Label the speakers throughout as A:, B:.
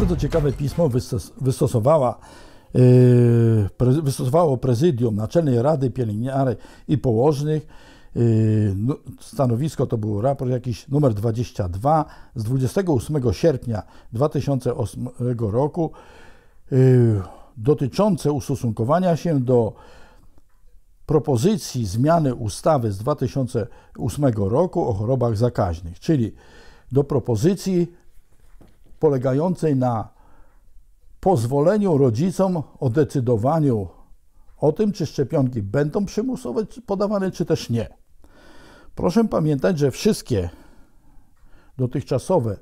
A: bardzo ciekawe pismo wystosowała yy, wystosowało prezydium Naczelnej Rady Pielęgniarek i Położnych. Yy, no, stanowisko to był raport jakiś numer 22 z 28 sierpnia 2008 roku yy, dotyczące ustosunkowania się do propozycji zmiany ustawy z 2008 roku o chorobach zakaźnych, czyli do propozycji polegającej na pozwoleniu rodzicom o decydowaniu o tym, czy szczepionki będą przymusowe podawane, czy też nie. Proszę pamiętać, że wszystkie dotychczasowe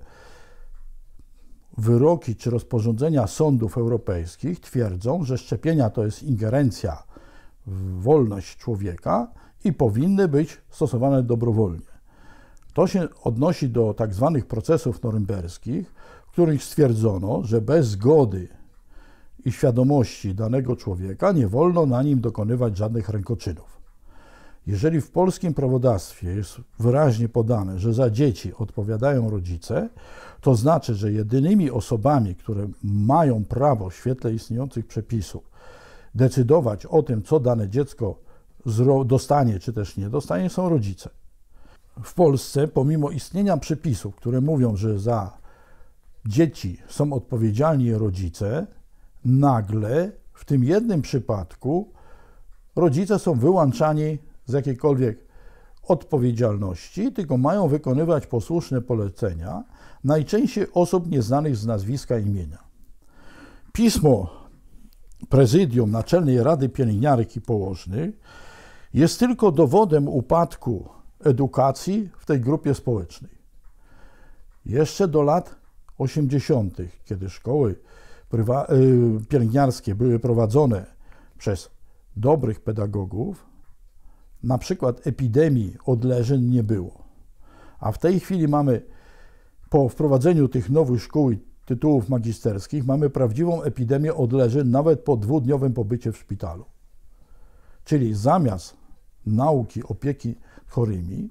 A: wyroki czy rozporządzenia sądów europejskich twierdzą, że szczepienia to jest ingerencja w wolność człowieka i powinny być stosowane dobrowolnie. To się odnosi do tak zwanych procesów norymberskich, których stwierdzono, że bez zgody i świadomości danego człowieka nie wolno na nim dokonywać żadnych rękoczynów. Jeżeli w polskim prawodawstwie jest wyraźnie podane, że za dzieci odpowiadają rodzice, to znaczy, że jedynymi osobami, które mają prawo w świetle istniejących przepisów decydować o tym, co dane dziecko dostanie czy też nie dostanie, są rodzice. W Polsce, pomimo istnienia przepisów, które mówią, że za dzieci są odpowiedzialni rodzice, nagle w tym jednym przypadku rodzice są wyłączani z jakiejkolwiek odpowiedzialności, tylko mają wykonywać posłuszne polecenia, najczęściej osób nieznanych z nazwiska i imienia. Pismo prezydium Naczelnej Rady Pielęgniarek i Położnych jest tylko dowodem upadku edukacji w tej grupie społecznej. Jeszcze do lat 80., kiedy szkoły y, pielęgniarskie były prowadzone przez dobrych pedagogów, na przykład epidemii odleżeń nie było. A w tej chwili mamy, po wprowadzeniu tych nowych szkół i tytułów magisterskich, mamy prawdziwą epidemię odleżeń nawet po dwudniowym pobycie w szpitalu. Czyli zamiast nauki opieki chorymi,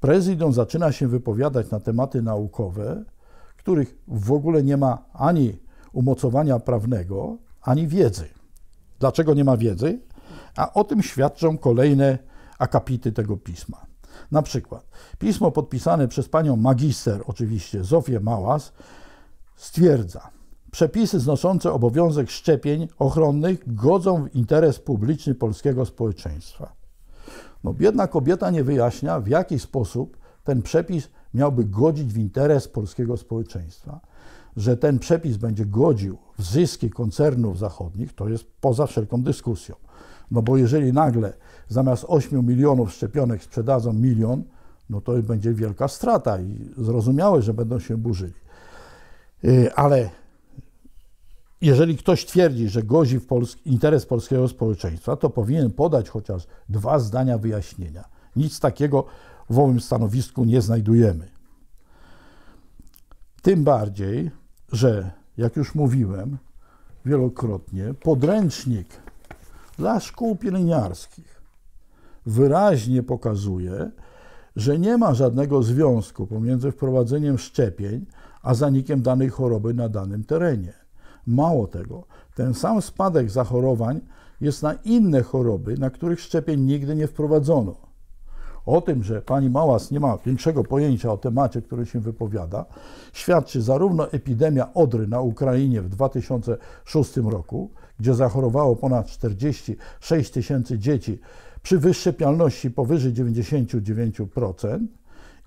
A: prezydium zaczyna się wypowiadać na tematy naukowe, których w ogóle nie ma ani umocowania prawnego, ani wiedzy. Dlaczego nie ma wiedzy? A o tym świadczą kolejne akapity tego pisma. Na przykład pismo podpisane przez panią magister, oczywiście Zofię Małas, stwierdza, przepisy znoszące obowiązek szczepień ochronnych godzą w interes publiczny polskiego społeczeństwa. No, biedna kobieta nie wyjaśnia, w jaki sposób ten przepis miałby godzić w interes polskiego społeczeństwa, że ten przepis będzie godził w zyski koncernów zachodnich, to jest poza wszelką dyskusją. No bo jeżeli nagle zamiast 8 milionów szczepionek sprzedadzą milion, no to będzie wielka strata i zrozumiałe, że będą się burzyli. Y, ale jeżeli ktoś twierdzi, że gozi w interes polskiego społeczeństwa, to powinien podać chociaż dwa zdania wyjaśnienia. Nic takiego w owym stanowisku nie znajdujemy. Tym bardziej, że, jak już mówiłem wielokrotnie, podręcznik dla szkół pielęgniarskich wyraźnie pokazuje, że nie ma żadnego związku pomiędzy wprowadzeniem szczepień a zanikiem danej choroby na danym terenie. Mało tego, ten sam spadek zachorowań jest na inne choroby, na których szczepień nigdy nie wprowadzono. O tym, że pani Małas nie ma większego pojęcia o temacie, który się wypowiada, świadczy zarówno epidemia odry na Ukrainie w 2006 roku, gdzie zachorowało ponad 46 tysięcy dzieci przy wyszczepialności powyżej 99%,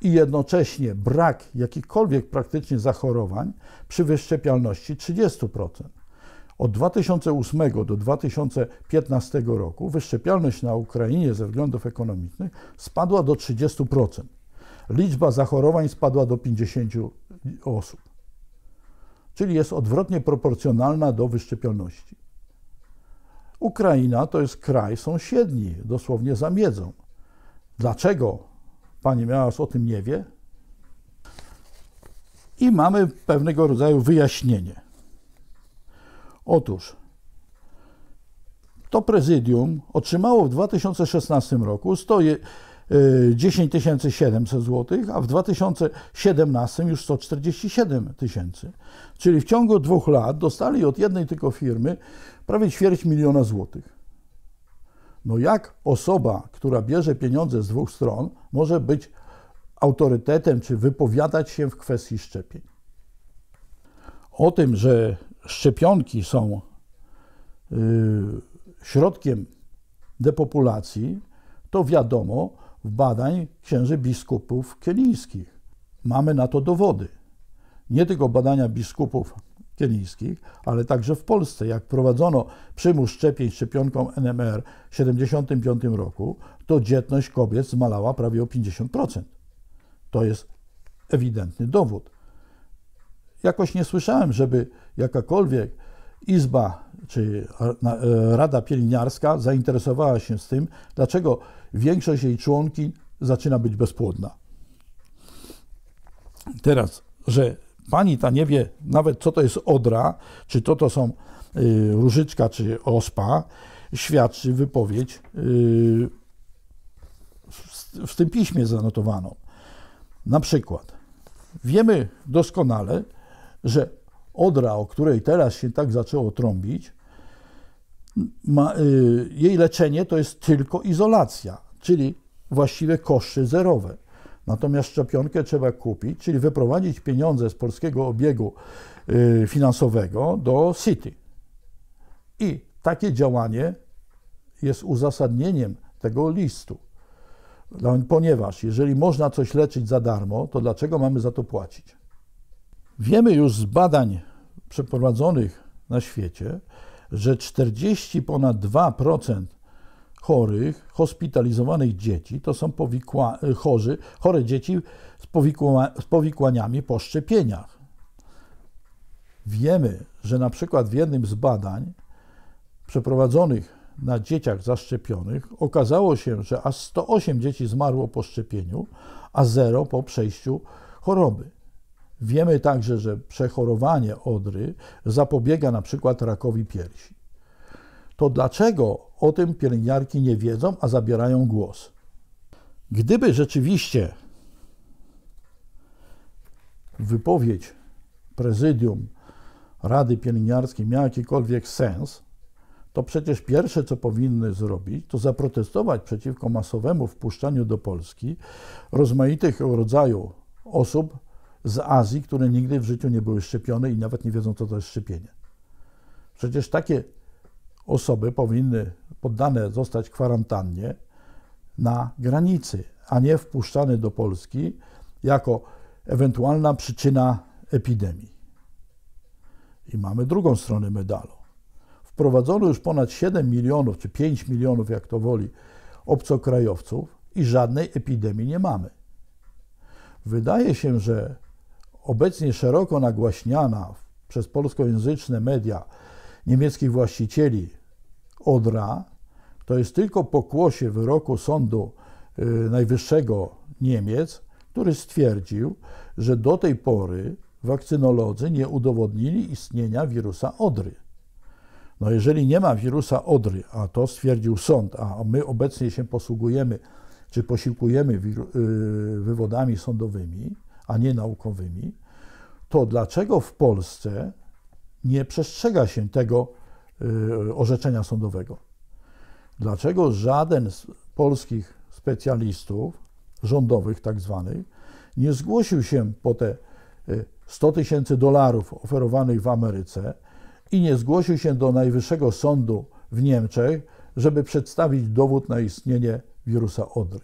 A: i jednocześnie brak jakichkolwiek praktycznie zachorowań przy wyszczepialności 30%. Od 2008 do 2015 roku wyszczepialność na Ukrainie ze względów ekonomicznych spadła do 30%. Liczba zachorowań spadła do 50 osób. Czyli jest odwrotnie proporcjonalna do wyszczepialności. Ukraina to jest kraj sąsiedni, dosłownie za miedzą. Dlaczego pani Miałas o tym nie wie? I mamy pewnego rodzaju wyjaśnienie. Otóż to prezydium otrzymało w 2016 roku 100, 10 700 zł, a w 2017 już 147 tysięcy. Czyli w ciągu dwóch lat dostali od jednej tylko firmy prawie ćwierć miliona złotych. No jak osoba, która bierze pieniądze z dwóch stron, może być autorytetem czy wypowiadać się w kwestii szczepień? O tym, że szczepionki są y, środkiem depopulacji, to wiadomo w badań księży biskupów kielińskich. Mamy na to dowody. Nie tylko badania biskupów kielińskich, ale także w Polsce. Jak prowadzono przymus szczepień szczepionką NMR w 1975 roku, to dzietność kobiet zmalała prawie o 50%. To jest ewidentny dowód. Jakoś nie słyszałem, żeby jakakolwiek izba czy e, rada pielęgniarska zainteresowała się z tym, dlaczego większość jej członki zaczyna być bezpłodna. Teraz, że pani ta nie wie nawet, co to jest odra, czy to to są y, różyczka, czy ospa, świadczy wypowiedź y, w tym piśmie zanotowano. Na przykład, wiemy doskonale, że Odra, o której teraz się tak zaczęło trąbić, ma, y, jej leczenie to jest tylko izolacja, czyli właściwie koszty zerowe. Natomiast szczepionkę trzeba kupić, czyli wyprowadzić pieniądze z polskiego obiegu y, finansowego do City. I takie działanie jest uzasadnieniem tego listu. Ponieważ jeżeli można coś leczyć za darmo, to dlaczego mamy za to płacić? Wiemy już z badań przeprowadzonych na świecie, że 40 ponad 2% chorych, hospitalizowanych dzieci to są powikła, chorzy, chore dzieci z, powikła, z powikłaniami po szczepieniach. Wiemy, że na przykład w jednym z badań przeprowadzonych na dzieciach zaszczepionych okazało się, że aż 108 dzieci zmarło po szczepieniu, a zero po przejściu choroby. Wiemy także, że przechorowanie odry zapobiega na przykład rakowi piersi. To dlaczego o tym pielęgniarki nie wiedzą, a zabierają głos? Gdyby rzeczywiście wypowiedź prezydium Rady Pielęgniarskiej miała jakikolwiek sens, to przecież pierwsze, co powinny zrobić, to zaprotestować przeciwko masowemu wpuszczaniu do Polski rozmaitych rodzaju osób z Azji, które nigdy w życiu nie były szczepione i nawet nie wiedzą, co to jest szczepienie. Przecież takie osoby powinny poddane zostać kwarantannie na granicy, a nie wpuszczane do Polski jako ewentualna przyczyna epidemii. I mamy drugą stronę medalu. Wprowadzono już ponad 7 milionów czy 5 milionów, jak to woli, obcokrajowców i żadnej epidemii nie mamy. Wydaje się, że obecnie szeroko nagłaśniana przez polskojęzyczne media niemieckich właścicieli Odra, to jest tylko pokłosie wyroku Sądu y, Najwyższego Niemiec, który stwierdził, że do tej pory wakcynolodzy nie udowodnili istnienia wirusa Odry. No jeżeli nie ma wirusa Odry, a to stwierdził sąd, a my obecnie się posługujemy czy posiłkujemy y, wywodami sądowymi, a nie naukowymi, to dlaczego w Polsce nie przestrzega się tego y, orzeczenia sądowego? Dlaczego żaden z polskich specjalistów, rządowych tak zwanych, nie zgłosił się po te 100 y, tysięcy dolarów oferowanych w Ameryce i nie zgłosił się do Najwyższego Sądu w Niemczech, żeby przedstawić dowód na istnienie wirusa odry.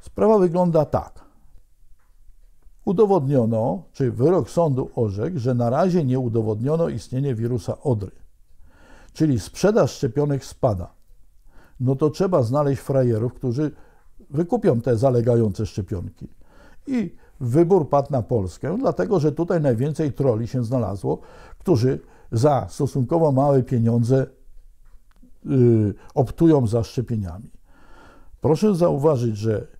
A: Sprawa wygląda tak. Udowodniono, czy wyrok sądu orzekł, że na razie nie udowodniono istnienie wirusa odry, czyli sprzedaż szczepionek spada. No to trzeba znaleźć frajerów, którzy wykupią te zalegające szczepionki. I wybór padł na Polskę, dlatego że tutaj najwięcej troli się znalazło, którzy za stosunkowo małe pieniądze yy, optują za szczepieniami. Proszę zauważyć, że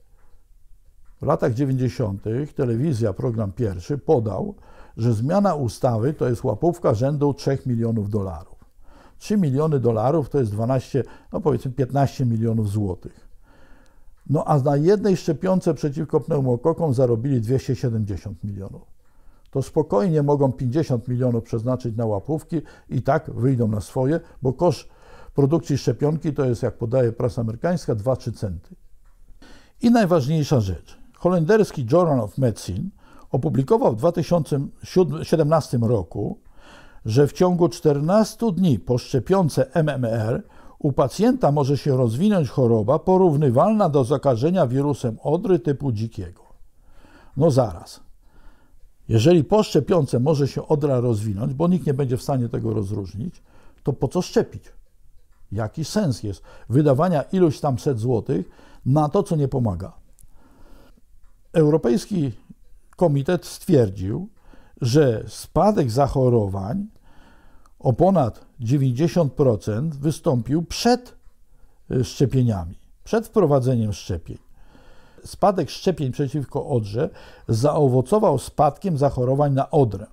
A: w latach 90. telewizja, program pierwszy, podał, że zmiana ustawy to jest łapówka rzędu 3 milionów dolarów. 3 miliony dolarów to jest 12, no powiedzmy 15 milionów złotych. No a na jednej szczepionce przeciwko pneumokokom zarobili 270 milionów. To spokojnie mogą 50 milionów przeznaczyć na łapówki i tak wyjdą na swoje, bo koszt produkcji szczepionki to jest, jak podaje prasa amerykańska, 2-3 centy. I najważniejsza rzecz holenderski Journal of Medicine opublikował w 2017 roku, że w ciągu 14 dni po szczepionce MMR u pacjenta może się rozwinąć choroba porównywalna do zakażenia wirusem odry typu dzikiego. No zaraz. Jeżeli po szczepionce może się odra rozwinąć, bo nikt nie będzie w stanie tego rozróżnić, to po co szczepić? Jaki sens jest wydawania iluś tam set złotych na to, co nie pomaga? Europejski Komitet stwierdził, że spadek zachorowań o ponad 90% wystąpił przed e, szczepieniami, przed wprowadzeniem szczepień. Spadek szczepień przeciwko odrze zaowocował spadkiem zachorowań na odrę.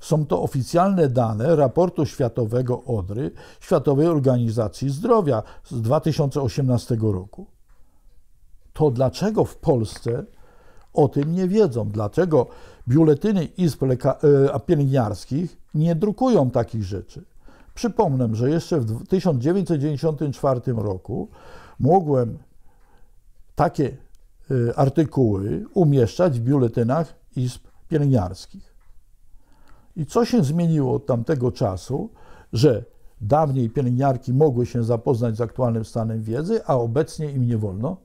A: Są to oficjalne dane raportu światowego odry Światowej Organizacji Zdrowia z 2018 roku. To dlaczego w Polsce o tym nie wiedzą. Dlaczego biuletyny izb e, pielęgniarskich nie drukują takich rzeczy? Przypomnę, że jeszcze w 1994 roku mogłem takie e, artykuły umieszczać w biuletynach izb pielęgniarskich. I co się zmieniło od tamtego czasu, że dawniej pielęgniarki mogły się zapoznać z aktualnym stanem wiedzy, a obecnie im nie wolno?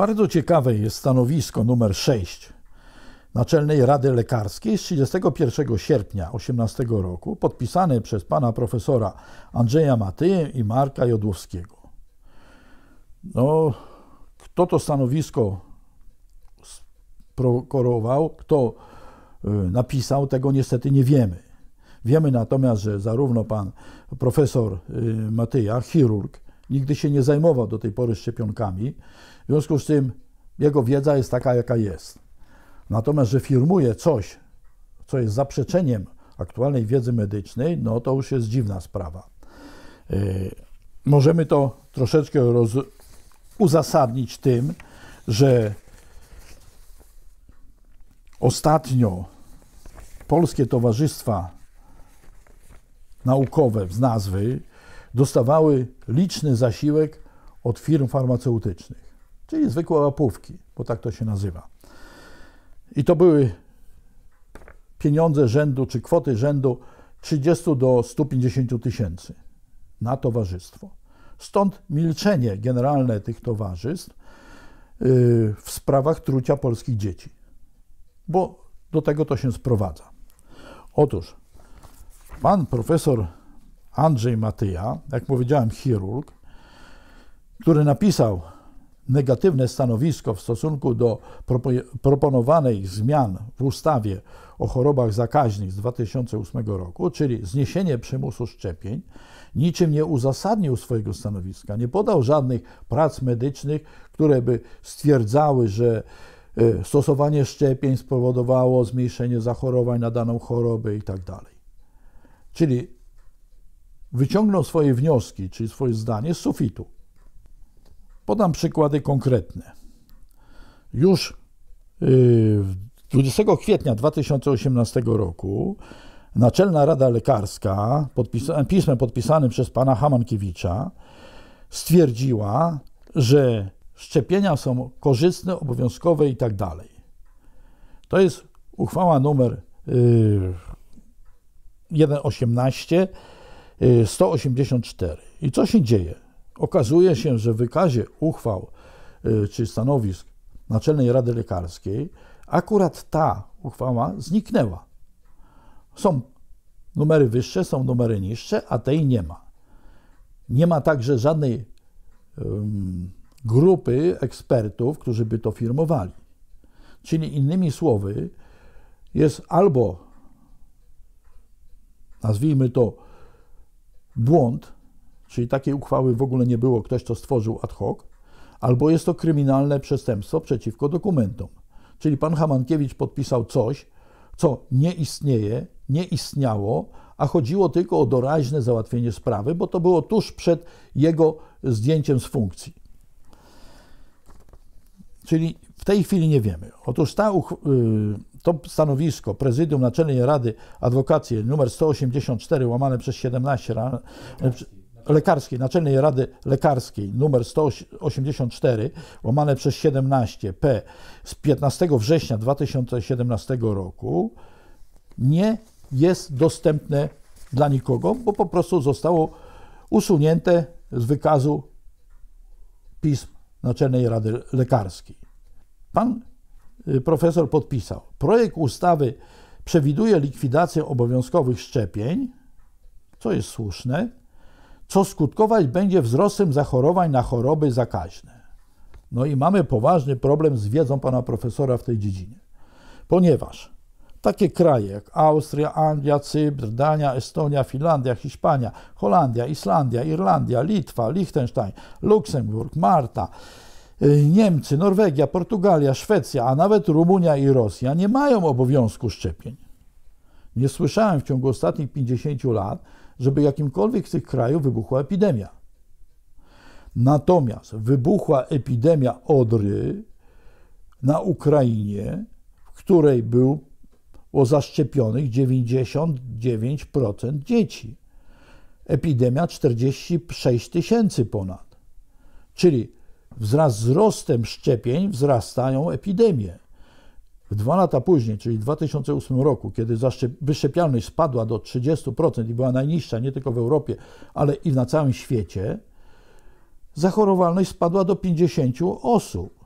A: Bardzo ciekawe jest stanowisko numer 6 Naczelnej Rady Lekarskiej z 31 sierpnia 18 roku, podpisane przez pana profesora Andrzeja Matyję i Marka Jodłowskiego. No, kto to stanowisko prokorował, kto y, napisał, tego niestety nie wiemy. Wiemy natomiast, że zarówno pan profesor y, Matyja, chirurg, nigdy się nie zajmował do tej pory szczepionkami, w związku z tym jego wiedza jest taka, jaka jest. Natomiast, że firmuje coś, co jest zaprzeczeniem aktualnej wiedzy medycznej, no to już jest dziwna sprawa. E, możemy to troszeczkę roz... uzasadnić tym, że ostatnio polskie towarzystwa naukowe z nazwy dostawały liczny zasiłek od firm farmaceutycznych czyli zwykłe łapówki, bo tak to się nazywa. I to były pieniądze rzędu, czy kwoty rzędu 30 do 150 tysięcy na towarzystwo. Stąd milczenie generalne tych towarzystw yy, w sprawach trucia polskich dzieci, bo do tego to się sprowadza. Otóż pan profesor Andrzej Matyja, jak powiedziałem, chirurg, który napisał negatywne stanowisko w stosunku do proponowanej zmian w ustawie o chorobach zakaźnych z 2008 roku, czyli zniesienie przymusu szczepień, niczym nie uzasadnił swojego stanowiska. Nie podał żadnych prac medycznych, które by stwierdzały, że y, stosowanie szczepień spowodowało zmniejszenie zachorowań na daną chorobę itd. Tak czyli wyciągnął swoje wnioski, czyli swoje zdanie z sufitu. Podam przykłady konkretne. Już 20 y, kwietnia 2018 roku Naczelna Rada Lekarska podpisa pismem podpisanym przez pana Hamankiewicza stwierdziła, że szczepienia są korzystne, obowiązkowe i tak dalej. To jest uchwała numer 118 y, 184. Y, I co się dzieje? Okazuje się, że w wykazie uchwał y, czy stanowisk Naczelnej Rady Lekarskiej akurat ta uchwała zniknęła. Są numery wyższe, są numery niższe, a tej nie ma. Nie ma także żadnej um, grupy ekspertów, którzy by to firmowali. Czyli innymi słowy, jest albo, nazwijmy to, błąd czyli takiej uchwały w ogóle nie było, ktoś to stworzył ad hoc, albo jest to kryminalne przestępstwo przeciwko dokumentom. Czyli pan Hamankiewicz podpisał coś, co nie istnieje, nie istniało, a chodziło tylko o doraźne załatwienie sprawy, bo to było tuż przed jego zdjęciem z funkcji. Czyli w tej chwili nie wiemy. Otóż ta, y, to stanowisko Prezydium Naczelnej Rady Adwokacji nr 184 łamane przez 17 Lekarskiej, Naczelnej Rady Lekarskiej nr 184 łamane przez 17 P z 15 września 2017 roku nie jest dostępne dla nikogo, bo po prostu zostało usunięte z wykazu pism Naczelnej Rady Lekarskiej. Pan y, profesor podpisał. Projekt ustawy przewiduje likwidację obowiązkowych szczepień, co jest słuszne, co skutkować będzie wzrostem zachorowań na choroby zakaźne. No i mamy poważny problem z wiedzą pana profesora w tej dziedzinie, ponieważ takie kraje jak Austria, Anglia, Cypr, Dania, Estonia, Finlandia, Hiszpania, Holandia, Islandia, Irlandia, Litwa, Liechtenstein, Luksemburg, Malta, y, Niemcy, Norwegia, Portugalia, Szwecja, a nawet Rumunia i Rosja nie mają obowiązku szczepień. Nie słyszałem w ciągu ostatnich 50 lat, żeby jakimkolwiek z tych krajów wybuchła epidemia. Natomiast wybuchła epidemia odry na Ukrainie, w której było zaszczepionych 99% dzieci. Epidemia 46 tysięcy ponad. Czyli wraz z wzrostem szczepień wzrastają epidemie. W dwa lata później, czyli w 2008 roku, kiedy wyszczepialność spadła do 30% i była najniższa nie tylko w Europie, ale i na całym świecie, zachorowalność spadła do 50 osób.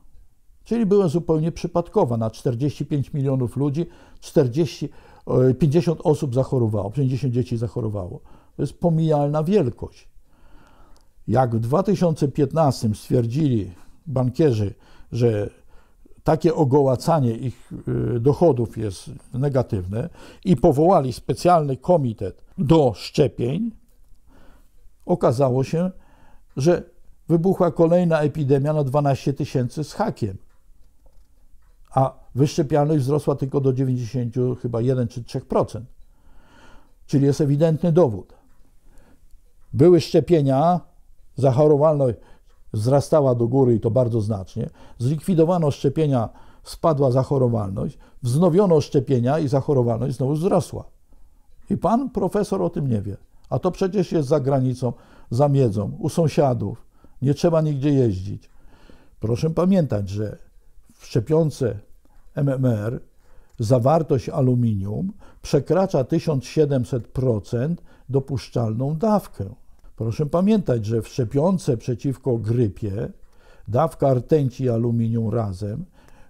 A: Czyli była zupełnie przypadkowa. Na 45 milionów ludzi 40, 50 e, osób zachorowało, 50 dzieci zachorowało. To jest pomijalna wielkość. Jak w 2015 stwierdzili bankierzy, że takie ogołacanie ich y, dochodów jest negatywne i powołali specjalny komitet do szczepień, okazało się, że wybuchła kolejna epidemia na 12 tysięcy z hakiem, a wyszczepialność wzrosła tylko do 90, chyba 1 czy 3%. Czyli jest ewidentny dowód. Były szczepienia, zachorowalność wzrastała do góry i to bardzo znacznie. Zlikwidowano szczepienia, spadła zachorowalność, wznowiono szczepienia i zachorowalność znowu wzrosła. I pan profesor o tym nie wie. A to przecież jest za granicą, za miedzą, u sąsiadów. Nie trzeba nigdzie jeździć. Proszę pamiętać, że w szczepionce MMR zawartość aluminium przekracza 1700% dopuszczalną dawkę. Proszę pamiętać, że w szczepionce przeciwko grypie dawka rtęci i aluminium razem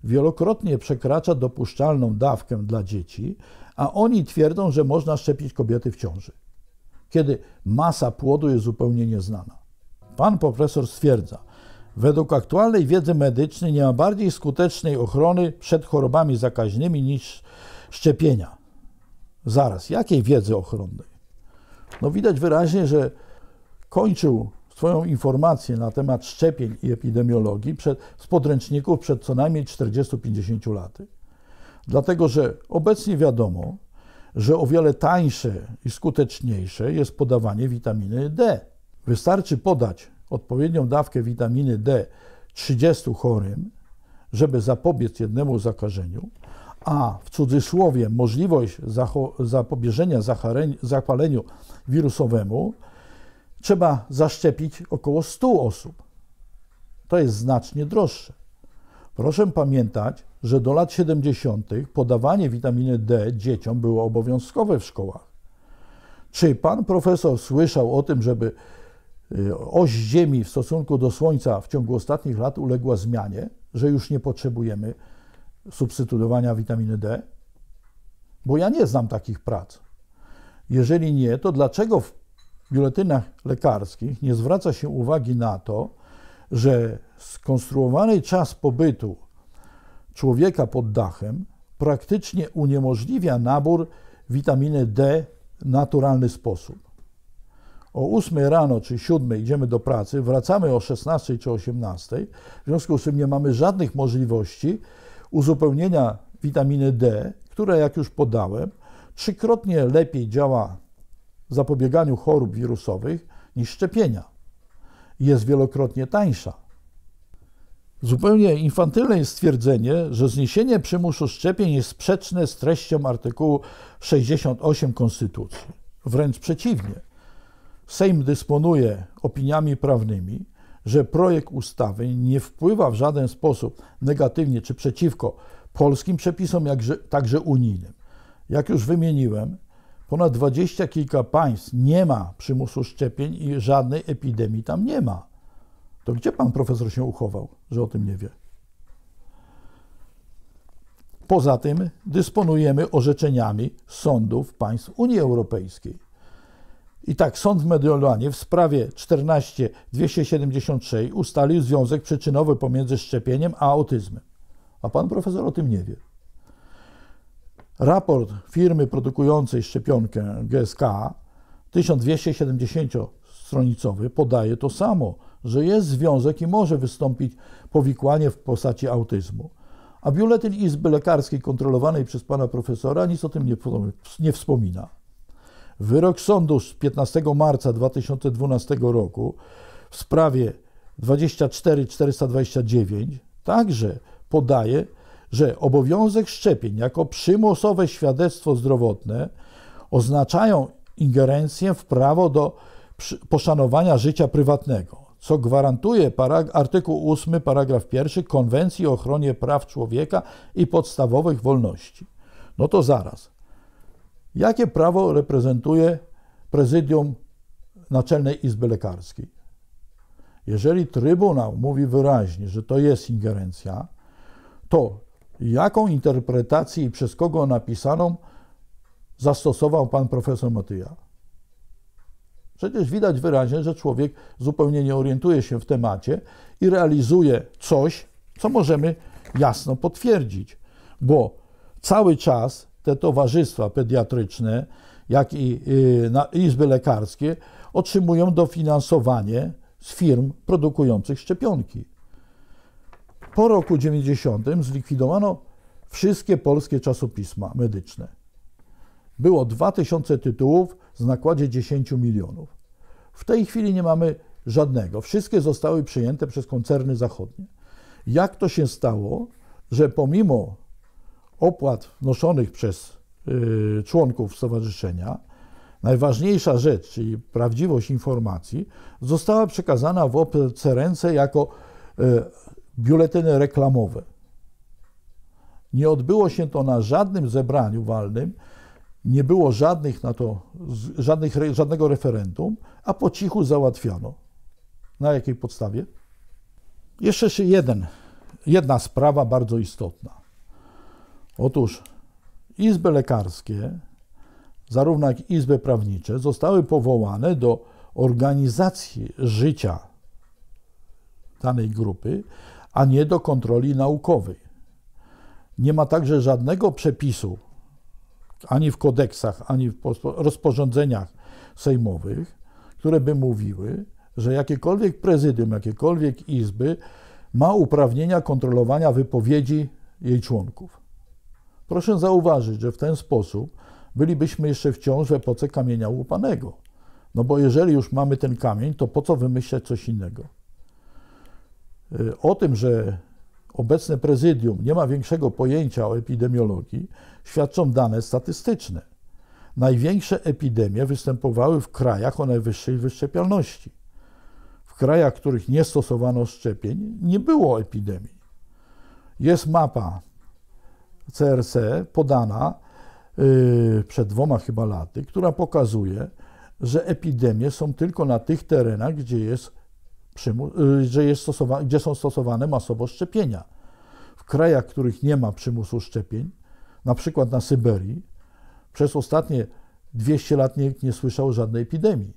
A: wielokrotnie przekracza dopuszczalną dawkę dla dzieci, a oni twierdzą, że można szczepić kobiety w ciąży, kiedy masa płodu jest zupełnie nieznana. Pan profesor stwierdza, według aktualnej wiedzy medycznej nie ma bardziej skutecznej ochrony przed chorobami zakaźnymi niż szczepienia. Zaraz, jakiej wiedzy ochronnej? No widać wyraźnie, że kończył swoją informację na temat szczepień i epidemiologii przed, z podręczników przed co najmniej 40-50 laty. Dlatego, że obecnie wiadomo, że o wiele tańsze i skuteczniejsze jest podawanie witaminy D. Wystarczy podać odpowiednią dawkę witaminy D 30 chorym, żeby zapobiec jednemu zakażeniu, a w cudzysłowie możliwość zapobieżenia zapaleniu wirusowemu trzeba zaszczepić około 100 osób. To jest znacznie droższe. Proszę pamiętać, że do lat 70. podawanie witaminy D dzieciom było obowiązkowe w szkołach. Czy pan profesor słyszał o tym, żeby y, oś Ziemi w stosunku do Słońca w ciągu ostatnich lat uległa zmianie, że już nie potrzebujemy substytuowania witaminy D? Bo ja nie znam takich prac. Jeżeli nie, to dlaczego w biuletynach lekarskich nie zwraca się uwagi na to, że skonstruowany czas pobytu człowieka pod dachem praktycznie uniemożliwia nabór witaminy D w naturalny sposób. O 8 rano czy 7 idziemy do pracy, wracamy o 16 czy 18, w związku z tym nie mamy żadnych możliwości uzupełnienia witaminy D, która, jak już podałem, trzykrotnie lepiej działa zapobieganiu chorób wirusowych niż szczepienia. Jest wielokrotnie tańsza. Zupełnie infantylne jest stwierdzenie, że zniesienie przymusu szczepień jest sprzeczne z treścią artykułu 68 Konstytucji. Wręcz przeciwnie. Sejm dysponuje opiniami prawnymi, że projekt ustawy nie wpływa w żaden sposób negatywnie czy przeciwko polskim przepisom, jakże, także unijnym. Jak już wymieniłem, Ponad dwadzieścia kilka państw nie ma przymusu szczepień i żadnej epidemii tam nie ma. To gdzie pan profesor się uchował, że o tym nie wie? Poza tym dysponujemy orzeczeniami sądów państw Unii Europejskiej. I tak sąd w Mediolanie w sprawie 14276 ustalił związek przyczynowy pomiędzy szczepieniem a autyzmem. A pan profesor o tym nie wie. Raport firmy produkującej szczepionkę GSK, 1270-stronicowy, podaje to samo, że jest związek i może wystąpić powikłanie w postaci autyzmu. A biuletyn Izby Lekarskiej kontrolowanej przez pana profesora nic o tym nie, nie wspomina. Wyrok sądu z 15 marca 2012 roku w sprawie 24 429 także podaje że obowiązek szczepień jako przymusowe świadectwo zdrowotne oznaczają ingerencję w prawo do poszanowania życia prywatnego, co gwarantuje artykuł 8 paragraf 1 Konwencji o ochronie praw człowieka i podstawowych wolności. No to zaraz. Jakie prawo reprezentuje prezydium Naczelnej Izby Lekarskiej? Jeżeli Trybunał mówi wyraźnie, że to jest ingerencja, to jaką interpretację i przez kogo napisaną zastosował pan profesor Motyja. Przecież widać wyraźnie, że człowiek zupełnie nie orientuje się w temacie i realizuje coś, co możemy jasno potwierdzić, bo cały czas te towarzystwa pediatryczne, jak i y, izby lekarskie otrzymują dofinansowanie z firm produkujących szczepionki. Po roku 90 zlikwidowano wszystkie polskie czasopisma medyczne. Było 2000 tytułów z nakładzie 10 milionów. W tej chwili nie mamy żadnego. Wszystkie zostały przyjęte przez koncerny zachodnie. Jak to się stało, że pomimo opłat wnoszonych przez y, członków stowarzyszenia, najważniejsza rzecz, czyli prawdziwość informacji, została przekazana w obce ręce jako y, biuletyny reklamowe. Nie odbyło się to na żadnym zebraniu walnym, nie było żadnych na to, żadnych, żadnego referendum, a po cichu załatwiano. Na jakiej podstawie? Jeszcze jeden, jedna sprawa bardzo istotna. Otóż izby lekarskie, zarówno jak izby prawnicze, zostały powołane do organizacji życia danej grupy a nie do kontroli naukowej. Nie ma także żadnego przepisu ani w kodeksach, ani w rozporządzeniach sejmowych, które by mówiły, że jakiekolwiek prezydium, jakiekolwiek izby ma uprawnienia kontrolowania wypowiedzi jej członków. Proszę zauważyć, że w ten sposób bylibyśmy jeszcze wciąż w epoce kamienia łupanego. No bo jeżeli już mamy ten kamień, to po co wymyślać coś innego? O tym, że obecne prezydium nie ma większego pojęcia o epidemiologii, świadczą dane statystyczne. Największe epidemie występowały w krajach o najwyższej wyszczepialności. W krajach, w których nie stosowano szczepień, nie było epidemii. Jest mapa CRC podana y, przed dwoma chyba laty, która pokazuje, że epidemie są tylko na tych terenach, gdzie jest Y, że jest stosowa, gdzie są stosowane masowo szczepienia. W krajach, w których nie ma przymusu szczepień, na przykład na Syberii, przez ostatnie 200 lat nikt nie słyszał żadnej epidemii.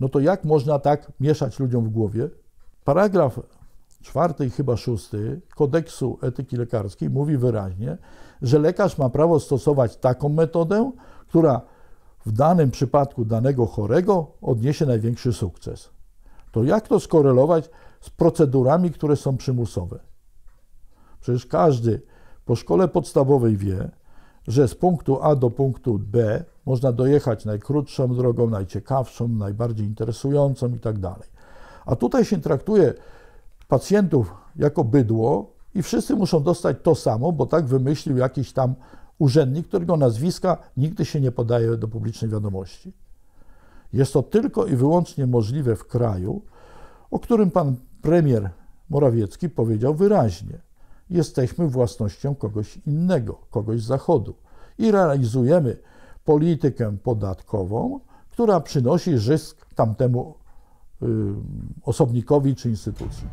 A: No to jak można tak mieszać ludziom w głowie? Paragraf czwarty i chyba szósty kodeksu etyki lekarskiej mówi wyraźnie, że lekarz ma prawo stosować taką metodę, która w danym przypadku danego chorego odniesie największy sukces to jak to skorelować z procedurami, które są przymusowe? Przecież każdy po szkole podstawowej wie, że z punktu A do punktu B można dojechać najkrótszą drogą, najciekawszą, najbardziej interesującą i tak dalej. A tutaj się traktuje pacjentów jako bydło i wszyscy muszą dostać to samo, bo tak wymyślił jakiś tam urzędnik, którego nazwiska nigdy się nie podaje do publicznej wiadomości. Jest to tylko i wyłącznie możliwe w kraju, o którym pan premier Morawiecki powiedział wyraźnie: jesteśmy własnością kogoś innego, kogoś z Zachodu i realizujemy politykę podatkową, która przynosi zysk tamtemu y, osobnikowi czy instytucji.